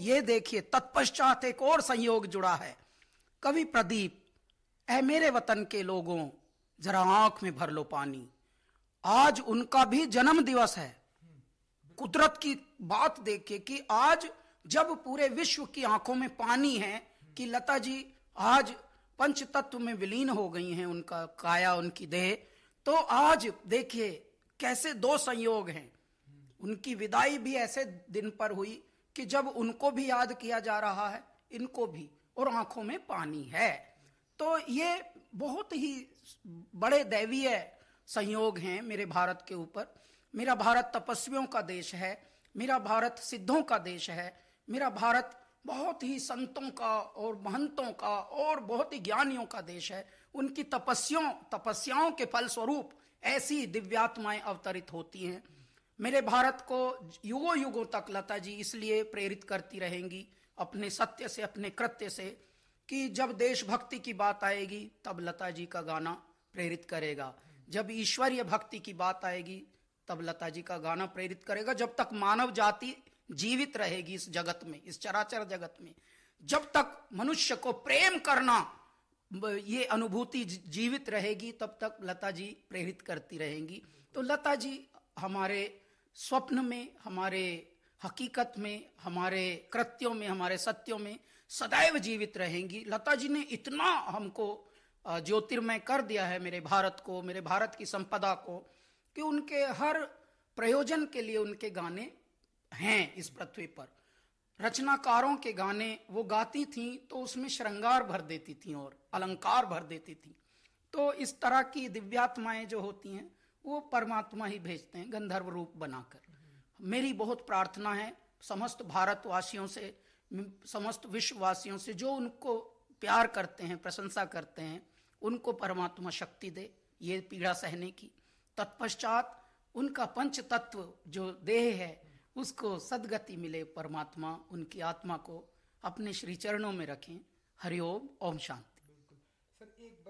ये देखिए तत्पश्चात एक और संयोग जुड़ा है कवि प्रदीप ऐ मेरे वतन के लोगों जरा आंख में भर लो पानी आज उनका भी जन्म दिवस है कुदरत की बात देखिए कि आज जब पूरे विश्व की आंखों में पानी है कि लता जी आज पंच तत्व में विलीन हो गई हैं उनका काया उनकी देह तो आज देखिए कैसे दो संयोग हैं उनकी विदाई भी ऐसे दिन पर हुई कि जब उनको भी याद किया जा रहा है इनको भी और आंखों में पानी है तो ये बहुत ही बड़े दैवीय संयोग हैं मेरे भारत के ऊपर मेरा भारत तपस्वियों का देश है मेरा भारत सिद्धों का देश है मेरा भारत बहुत ही संतों का और महंतों का और बहुत ही ज्ञानियों का देश है उनकी तपस्या तपस्याओं के फलस्वरूप ऐसी दिव्यात्माएं अवतरित होती हैं मेरे भारत को युगों युगों तक लता जी इसलिए प्रेरित करती रहेंगी अपने सत्य से अपने कृत्य से कि जब देशभक्ति की बात आएगी तब लता जी का गाना प्रेरित करेगा जब ईश्वरीय भक्ति की बात आएगी तब लता जी का गाना प्रेरित करेगा जब तक मानव जाति जीवित रहेगी इस जगत में इस चराचर जगत में जब तक मनुष्य को प्रेम करना ये अनुभूति जीवित रहेगी तब तक लता जी प्रेरित करती रहेंगी तो लता जी हमारे स्वप्न में हमारे हकीकत में हमारे कृत्यों में हमारे सत्यों में सदैव जीवित रहेंगी लता जी ने इतना हमको ज्योतिर्मय कर दिया है मेरे भारत को मेरे भारत की संपदा को कि उनके हर प्रयोजन के लिए उनके गाने हैं इस पृथ्वी पर रचनाकारों के गाने वो गाती थी तो उसमें श्रृंगार भर देती थी और अलंकार भर देती थी तो इस तरह की दिव्यात्माएं जो होती हैं वो परमात्मा ही भेजते हैं गंधर्व रूप बनाकर मेरी बहुत प्रार्थना है समस्त भारतवासियों से समस्त विश्ववासियों से जो उनको प्यार करते हैं प्रशंसा करते हैं उनको परमात्मा शक्ति दे ये पीड़ा सहने की तत्पश्चात उनका पंच तत्व जो देह है उसको सदगति मिले परमात्मा उनकी आत्मा को अपने श्री चरणों में रखें हरिओम ओम शांति बिल्कुल सर एक बस